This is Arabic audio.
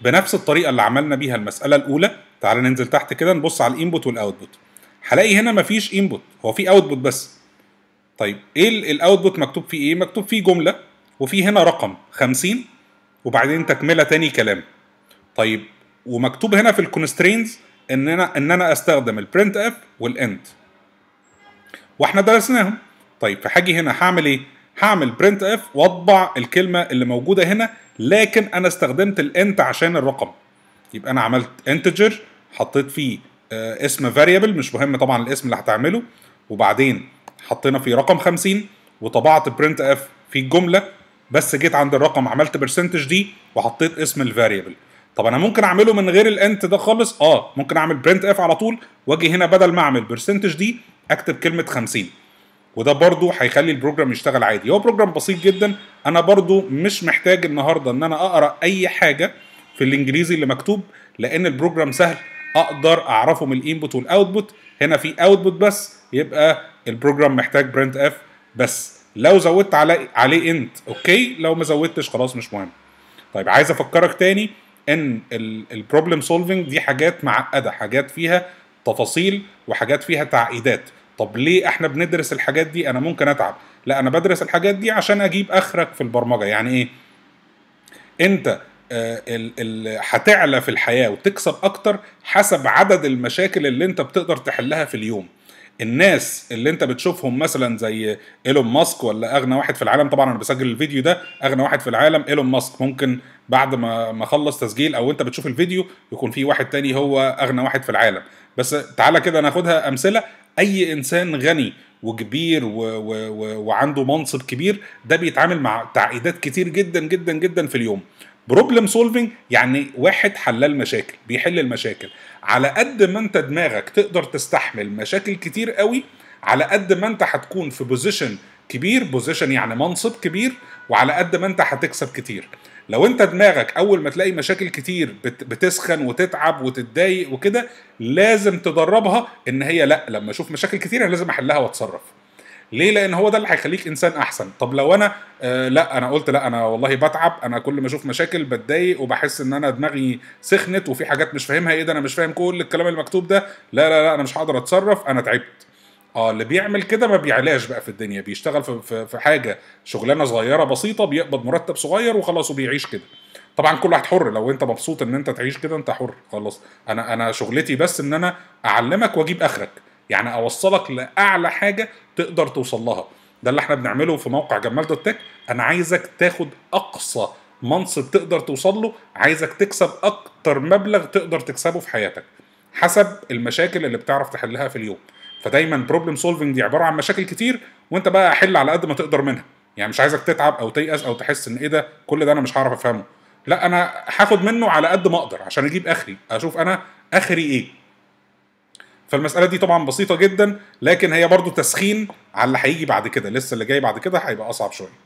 بنفس الطريقه اللي عملنا بيها المساله الاولى تعال ننزل تحت كده نبص على الانبوت والاوتبوت هلاقي هنا مفيش انبوت هو في اوتبوت بس طيب ايه الاوتبوت مكتوب فيه ايه مكتوب فيه جمله وفي هنا رقم 50 وبعدين تكمله تاني كلام طيب ومكتوب هنا في الكونسترينز ان انا ان انا استخدم البرنت اف والاند واحنا درسناهم طيب فهاجي هنا هعمل ايه هعمل برنت اف واطبع الكلمه اللي موجوده هنا لكن انا استخدمت الانت عشان الرقم يبقى انا عملت انتجر حطيت فيه آه، اسم فاريبل مش مهم طبعا الاسم اللي هتعمله وبعدين حطينا فيه رقم 50 وطبعت برنت اف في الجمله بس جيت عند الرقم عملت برسنتج دي وحطيت اسم الفاريبل طب انا ممكن اعمله من غير الانت ده خالص اه ممكن اعمل برنت اف على طول واجي هنا بدل ما اعمل برسنتج دي اكتب كلمه 50 وده برضو هيخلي البروجرام يشتغل عادي هو بروجرام بسيط جدا انا برضو مش محتاج النهارده ان انا اقرا اي حاجه في الانجليزي اللي مكتوب لان البروجرام سهل اقدر اعرفه من الانبوت والاوتبوت هنا في اوتبوت بس يبقى البروجرام محتاج برنت اف بس لو زودت علي عليه انت اوكي لو ما زودتش خلاص مش مهم طيب عايز افكرك تاني ان البروبلم سولفنج دي حاجات معقده حاجات فيها تفاصيل وحاجات فيها تعقيدات طب ليه احنا بندرس الحاجات دي انا ممكن اتعب لا انا بدرس الحاجات دي عشان اجيب اخرك في البرمجه يعني ايه انت آه، هتعلى في الحياه وتكسب اكتر حسب عدد المشاكل اللي انت بتقدر تحلها في اليوم الناس اللي انت بتشوفهم مثلا زي ايلون ماسك ولا اغنى واحد في العالم طبعا انا بسجل الفيديو ده اغنى واحد في العالم ايلون ماسك ممكن بعد ما ما اخلص تسجيل او انت بتشوف الفيديو يكون في واحد تاني هو اغنى واحد في العالم بس تعالى كده ناخدها امثله اي انسان غني وكبير و و و وعنده منصب كبير ده بيتعامل مع تعقيدات كتير جدا جدا جدا في اليوم بروبلم سولفنج يعني واحد حلال مشاكل بيحل المشاكل على قد ما انت دماغك تقدر تستحمل مشاكل كتير قوي على قد ما انت هتكون في بوزيشن كبير بوزيشن يعني منصب كبير وعلى قد ما انت هتكسب كتير لو انت دماغك اول ما تلاقي مشاكل كتير بتسخن وتتعب وتتضايق وكده لازم تدربها ان هي لا لما اشوف مشاكل كتير انا لازم احلها واتصرف ليه لان هو ده اللي هيخليك انسان احسن طب لو انا آه لا انا قلت لا انا والله بتعب انا كل ما اشوف مشاكل بتضايق وبحس ان انا دماغي سخنت وفي حاجات مش فاهمها ايه ده انا مش فاهم كل الكلام المكتوب ده لا لا لا انا مش هقدر اتصرف انا تعبت اه اللي بيعمل كده ما بيعلاش بقى في الدنيا بيشتغل في, في حاجه شغلانه صغيره بسيطه بيقبض مرتب صغير وخلاص وبيعيش كده طبعا كل واحد حر لو انت مبسوط ان انت تعيش كده انت حر خلاص انا انا شغلتي بس ان انا اعلمك واجيب اخرك يعني اوصلك لاعلى حاجه تقدر توصل لها ده اللي احنا بنعمله في موقع جمال دوت تك انا عايزك تاخد اقصى منصب تقدر توصل له عايزك تكسب اكتر مبلغ تقدر تكسبه في حياتك حسب المشاكل اللي بتعرف تحلها في اليوم فدايما بروبلم سولفنج دي عباره عن مشاكل كتير وانت بقى حل على قد ما تقدر منها يعني مش عايزك تتعب او تيأس او تحس ان ايه ده كل ده انا مش هعرف افهمه لا انا هاخد منه على قد ما اقدر عشان اجيب اخري اشوف انا اخري ايه فالمساله دي طبعا بسيطه جدا لكن هي برضو تسخين على اللي هيجي بعد كده لسه اللي جاي بعد كده هيبقى اصعب شويه